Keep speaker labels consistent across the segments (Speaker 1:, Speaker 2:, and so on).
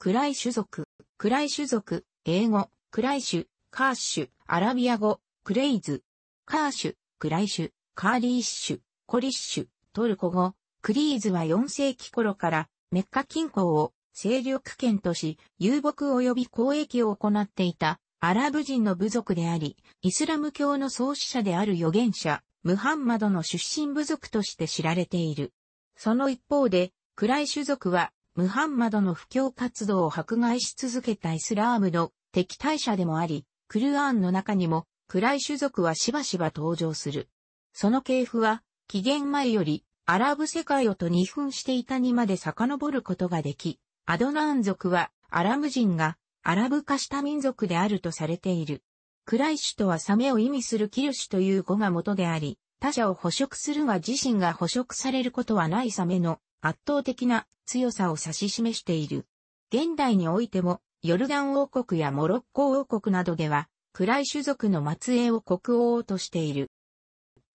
Speaker 1: クライシュ族、クライシュ族、英語、クライシュ、カーシュ、アラビア語、クレイズ、カーシュ、クライシュ、カーリーシュ、コリッシュ、トルコ語、クリーズは4世紀頃からメッカ近郊を勢力圏とし、遊牧及び交易を行っていたアラブ人の部族であり、イスラム教の創始者である預言者、ムハンマドの出身部族として知られている。その一方で、クライ種族はムハンマドの布教活動を迫害し続けたイスラームの敵対者でもあり、クルアーンの中にも、クライ種族はしばしば登場する。その系譜は、紀元前より、アラブ世界をと二分していたにまで遡ることができ、アドナーン族は、アラム人が、アラブ化した民族であるとされている。クライシュとはサメを意味するキルシュという語が元であり、他者を捕食するが自身が捕食されることはないサメの圧倒的な強さを指し示している。現代においても、ヨルダン王国やモロッコ王国などでは、クライ種族の末裔を国王としている。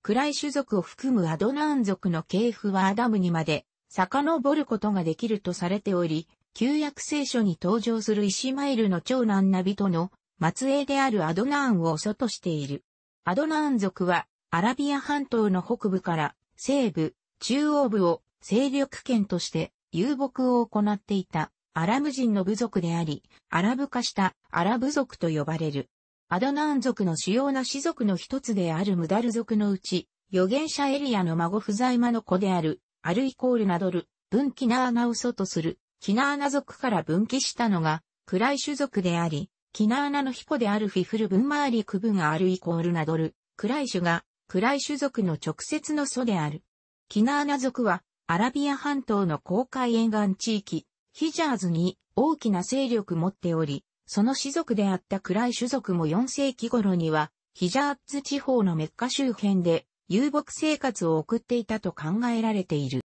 Speaker 1: クライ種族を含むアドナーン族の系譜はアダムにまで遡ることができるとされており、旧約聖書に登場するイシマエルの長男ナビとの末裔であるアドナーンを祖としている。アドナーン族はアラビア半島の北部から西部、中央部を勢力圏として遊牧を行っていたアラム人の部族であり、アラブ化したアラブ族と呼ばれる。アドナーン族の主要な氏族の一つであるムダル族のうち、預言者エリアの孫フザイマの子である、アルイコールナドル、分岐ーナをソとする、キナーナ族から分岐したのが、クライ種族であり、キナーナの彦であるフィフルブンマーリクブがあるイコールナドル、クライ種が、クライ種族の直接の祖である。キナーナ族は、アラビア半島の公海沿岸地域、ヒジャーズに大きな勢力持っており、その氏族であったクライ種族も4世紀頃には、ヒジャーズ地方のメッカ周辺で遊牧生活を送っていたと考えられている。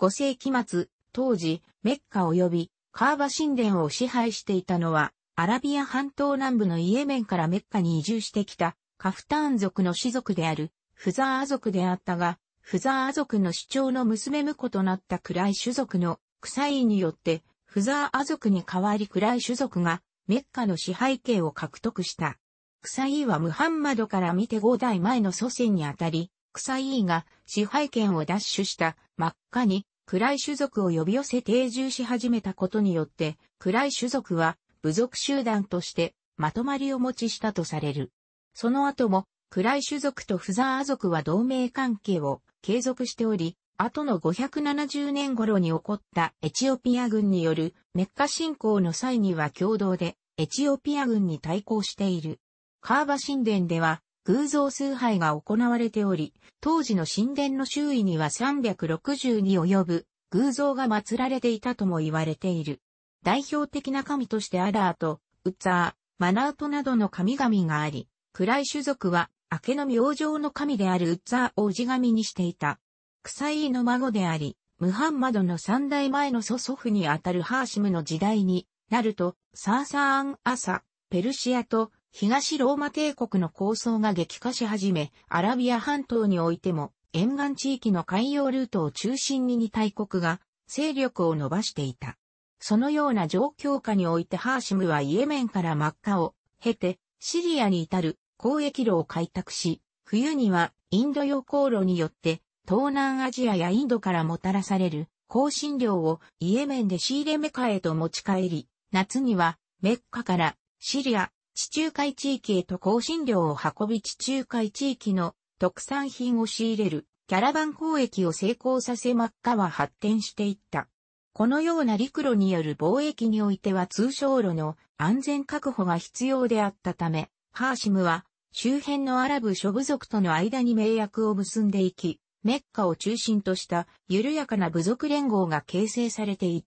Speaker 1: 5世紀末、当時、メッカ及びカーバ神殿を支配していたのは、アラビア半島南部のイエメンからメッカに移住してきたカフターン族の氏族であるフザー族であったが、フザー族の主張の娘婿となったクライ種族のクサイによって、フザー族に代わりクライ種族がメッカの支配権を獲得した。クサイはムハンマドから見て5代前の祖先にあたり、クサイが支配権を奪取した真っ赤にクライ種族を呼び寄せ定住し始めたことによって、クライ種族は部族集団としてまとまりを持ちしたとされる。その後も、クライ種族とフザー族は同盟関係を継続しており、後の570年頃に起こったエチオピア軍によるメッカ侵攻の際には共同でエチオピア軍に対抗している。カーバ神殿では偶像崇拝が行われており、当時の神殿の周囲には360に及ぶ偶像が祀られていたとも言われている。代表的な神としてアラーと、ウッツァー、マナートなどの神々があり、クライ種族は明けの明星の神であるウッザーを氏神にしていた。クサイーの孫であり、ムハンマドの三代前の祖祖父にあたるハーシムの時代になると、サーサーン・アサ、ペルシアと東ローマ帝国の構想が激化し始め、アラビア半島においても沿岸地域の海洋ルートを中心に二大国が勢力を伸ばしていた。そのような状況下においてハーシムはイエメンからマッカを経てシリアに至る交易路を開拓し、冬にはインド洋航路によって東南アジアやインドからもたらされる香辛料をイエメンで仕入れメカへと持ち帰り、夏にはメッカからシリア、地中海地域へと香辛料を運び地中海地域の特産品を仕入れるキャラバン交易を成功させマッカは発展していった。このような陸路による貿易においては通商路の安全確保が必要であったため、ハーシムは周辺のアラブ諸部族との間に盟約を結んでいき、メッカを中心とした緩やかな部族連合が形成されていっ。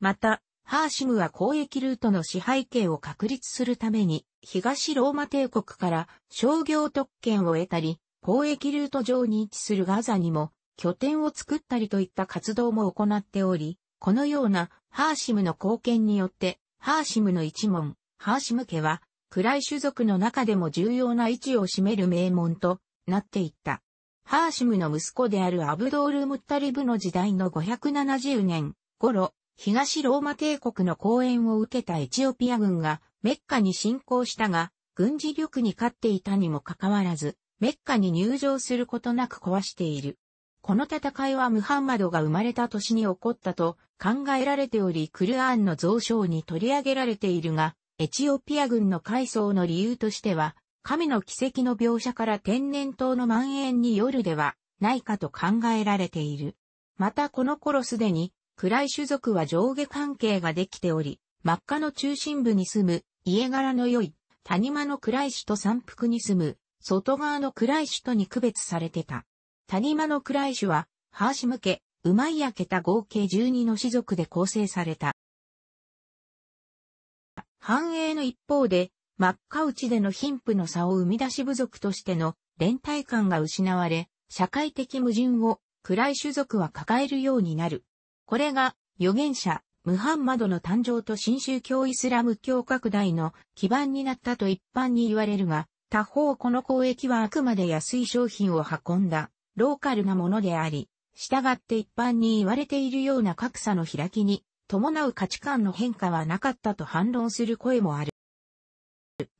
Speaker 1: また、ハーシムは交易ルートの支配権を確立するために、東ローマ帝国から商業特権を得たり、交易ルート上に位置するガザにも拠点を作ったりといった活動も行っており、このようなハーシムの貢献によって、ハーシムの一門、ハーシム家はクライ種族の中でも重要な位置を占める名門となっていった。ハーシムの息子であるアブドール・ムッタリブの時代の570年頃、東ローマ帝国の公演を受けたエチオピア軍がメッカに侵攻したが、軍事力に勝っていたにもかかわらず、メッカに入場することなく壊している。この戦いはムハンマドが生まれた年に起こったと考えられており、クルアーンの増書に取り上げられているが、エチオピア軍の階層の理由としては、神の奇跡の描写から天然痘の蔓延によるではないかと考えられている。またこの頃すでに、暗い種族は上下関係ができており、真っ赤の中心部に住む、家柄の良い、谷間の暗い種と山腹に住む、外側の暗い種とに区別されてた。谷間の暗い種は、ハーシ向け、馬い焼けた合計12の種族で構成された。繁栄の一方で、真っ赤打ちでの貧富の差を生み出し部族としての連帯感が失われ、社会的矛盾を暗い種族は抱えるようになる。これが預言者、ムハンマドの誕生と新宗教イスラム教拡大の基盤になったと一般に言われるが、他方この交易はあくまで安い商品を運んだローカルなものであり、従って一般に言われているような格差の開きに伴う価値観の変化はなかったと反論する声もある。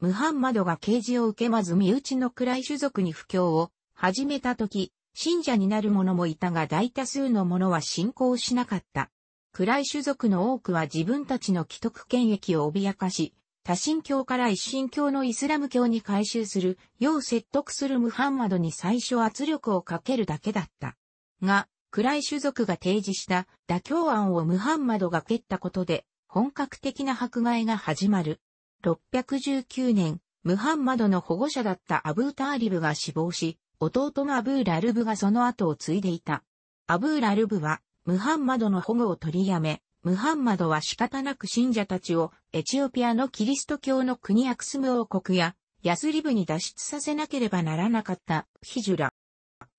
Speaker 1: ムハンマドが啓示を受けまず身内の暗い種族に布教を始めた時、信者になる者もいたが大多数の者は信仰しなかった。暗い種族の多くは自分たちの既得権益を脅かし、多神教から一神教のイスラム教に改宗する、よう説得するムハンマドに最初圧力をかけるだけだった。が、クライ種族が提示した妥協案をムハンマドが蹴ったことで、本格的な迫害が始まる。619年、ムハンマドの保護者だったアブーターリブが死亡し、弟のアブーラルブがその後を継いでいた。アブーラルブは、ムハンマドの保護を取りやめ、ムハンマドは仕方なく信者たちをエチオピアのキリスト教の国アクスム王国やヤスリブに脱出させなければならなかったヒジュラ。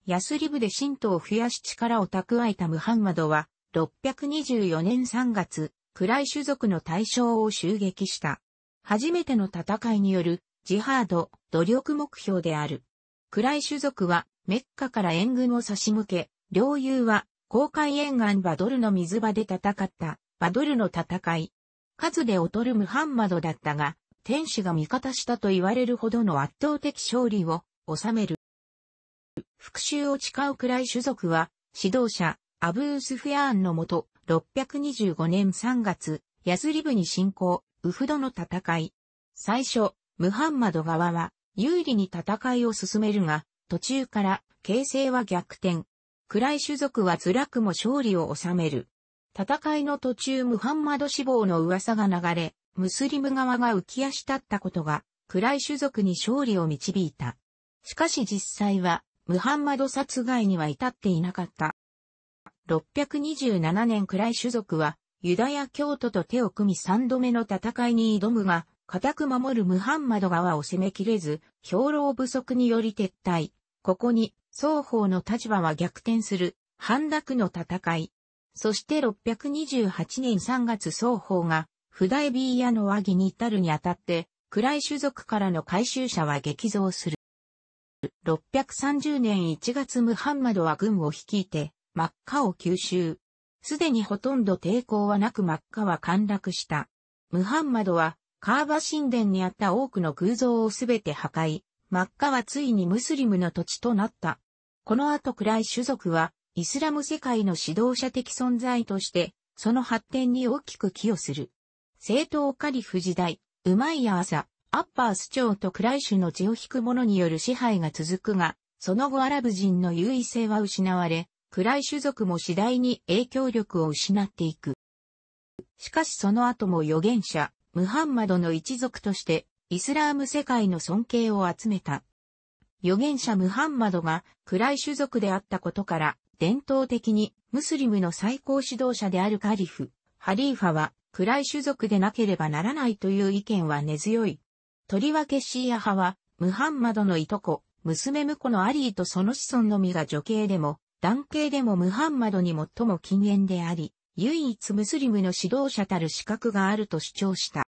Speaker 1: ヤスリブで信徒を増やし力を蓄えたムハンマドは、624年3月、クライ種族の大将を襲撃した。初めての戦いによる、ジハード、努力目標である。クライ種族は、メッカから援軍を差し向け、領有は、公海沿岸バドルの水場で戦った、バドルの戦い。数で劣るムハンマドだったが、天使が味方したと言われるほどの圧倒的勝利を収める。復讐を誓うくらい種族は、指導者、アブースフヤーンのもと、625年3月、ヤズリブに侵攻、ウフドの戦い。最初、ムハンマド側は、有利に戦いを進めるが、途中から、形勢は逆転。クライ種族は辛くも勝利を収める。戦いの途中ムハンマド死亡の噂が流れ、ムスリム側が浮き足立ったことが、クライ種族に勝利を導いた。しかし実際は、ムハンマド殺害には至っていなかった。627年くらい種族は、ユダヤ教徒と手を組み3度目の戦いに挑むが、固く守るムハンマド側を攻めきれず、兵糧不足により撤退。ここに、双方の立場は逆転する、反落の戦い。そして628年3月双方が、フダイビーヤの和議に至るにあたって、クライ種族からの回収者は激増する。630年1月ムハンマドは軍を率いて、真っ赤を吸収。すでにほとんど抵抗はなく真っ赤は陥落した。ムハンマドは、カーバ神殿にあった多くの偶像をすべて破壊、真っ赤はついにムスリムの土地となった。この後暗い種族は、イスラム世界の指導者的存在として、その発展に大きく寄与する。正統カリフ時代、うまいヤーアッパース朝とクライシュの血を引く者による支配が続くが、その後アラブ人の優位性は失われ、クライシュ族も次第に影響力を失っていく。しかしその後も預言者、ムハンマドの一族として、イスラーム世界の尊敬を集めた。預言者ムハンマドがクライシュ族であったことから、伝統的にムスリムの最高指導者であるカリフ、ハリーファはクライシュ族でなければならないという意見は根強い。とりわけシーア派は、ムハンマドのいとこ、娘婿のアリーとその子孫のみが女系でも、男系でもムハンマドに最も禁煙であり、唯一ムスリムの指導者たる資格があると主張した。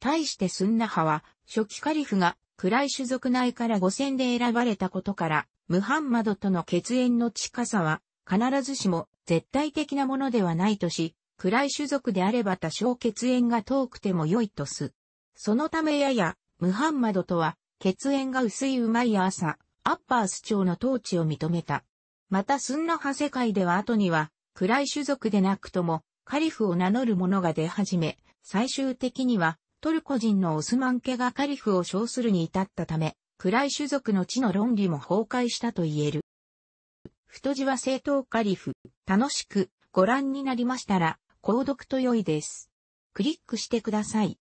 Speaker 1: 対してスンナ派は、初期カリフが、暗い種族内から5選で選ばれたことから、ムハンマドとの血縁の近さは、必ずしも絶対的なものではないとし、暗い種族であれば多少血縁が遠くても良いとす。そのためやや、ムハンマドとは、血縁が薄いウマイヤーサ、アッパース朝の統治を認めた。またスンナ派世界では後には、暗い種族でなくとも、カリフを名乗る者が出始め、最終的には、トルコ人のオスマン家がカリフを称するに至ったため、暗い種族の地の論理も崩壊したと言える。太字は正当カリフ、楽しくご覧になりましたら、購読と良いです。クリックしてください。